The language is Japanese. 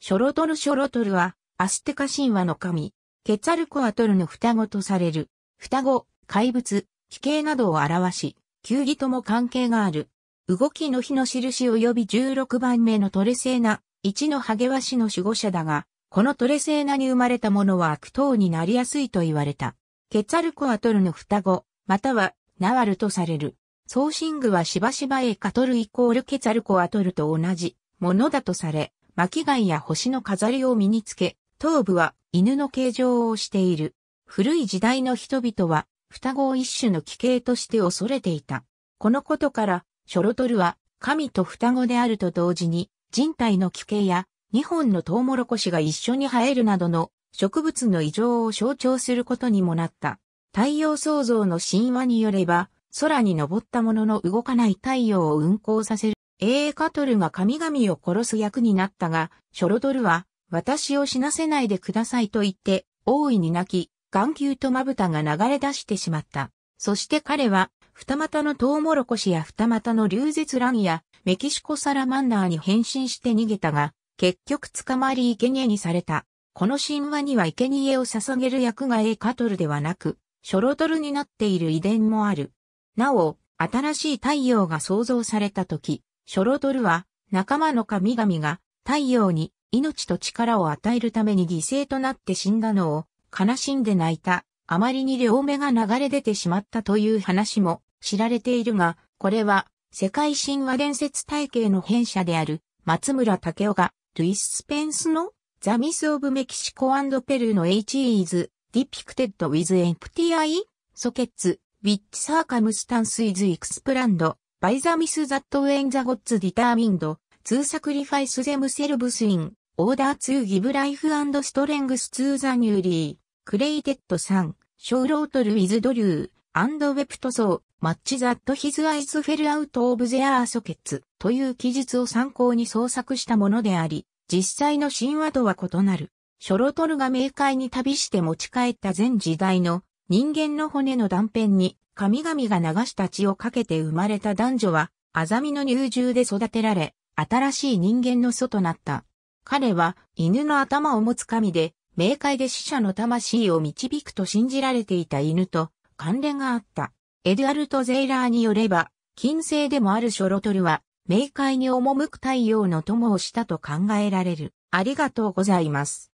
ショロトルショロトルは、アステカ神話の神、ケツァルコアトルの双子とされる、双子、怪物、奇形などを表し、球技とも関係がある。動きの日の印及び16番目のトレセーナ、一のハゲワシの守護者だが、このトレセーナに生まれたものは悪党になりやすいと言われた。ケツァルコアトルの双子、または、ナワルとされる。ソーシングはしばしばエカトルイコールケツァルコアトルと同じものだとされ、巻貝や星の飾りを身につけ、頭部は犬の形状をしている。古い時代の人々は双子を一種の奇形として恐れていた。このことから、ショロトルは神と双子であると同時に人体の奇形や2本のトウモロコシが一緒に生えるなどの植物の異常を象徴することにもなった。太陽創造の神話によれば、空に登ったものの動かない太陽を運行させるエーカトルが神々を殺す役になったが、ショロドルは、私を死なせないでくださいと言って、大いに泣き、眼球とまぶたが流れ出してしまった。そして彼は、二股のトウモロコシや二股の流絶乱や、メキシコサラマンダーに変身して逃げたが、結局捕まり生贄にされた。この神話には生贄を捧げる役がエーカトルではなく、ショロトルになっている遺伝もある。なお、新しい太陽が創造された時、ショロドルは仲間の神々が太陽に命と力を与えるために犠牲となって死んだのを悲しんで泣いた。あまりに両目が流れ出てしまったという話も知られているが、これは世界神話伝説体系の編者である松村武雄がルイス・スペンスのザ・ミス・オブ・メキシコペルーの H イーズ・ディピクテッド・ウィズ・エンプティ・アイ・ソケッツ・ウィッチ・サーカムスタンス・イズ・エクスプランド by the miss that when the gods determined to sacrifice themselves in order to give life and strength to the newly created sun, s h a r l o t t e with Drew and wept so much that his eyes fell out of their sockets という記述を参考に創作したものであり、実際の神話とは異なる。ショロトルが冥界に旅して持ち帰った前時代の人間の骨の断片に神々が流した血をかけて生まれた男女は、アザミの乳獣で育てられ、新しい人間の祖となった。彼は犬の頭を持つ神で、冥界で死者の魂を導くと信じられていた犬と関連があった。エドアルト・ゼイラーによれば、金星でもあるショロトルは、冥界に赴く太陽の友をしたと考えられる。ありがとうございます。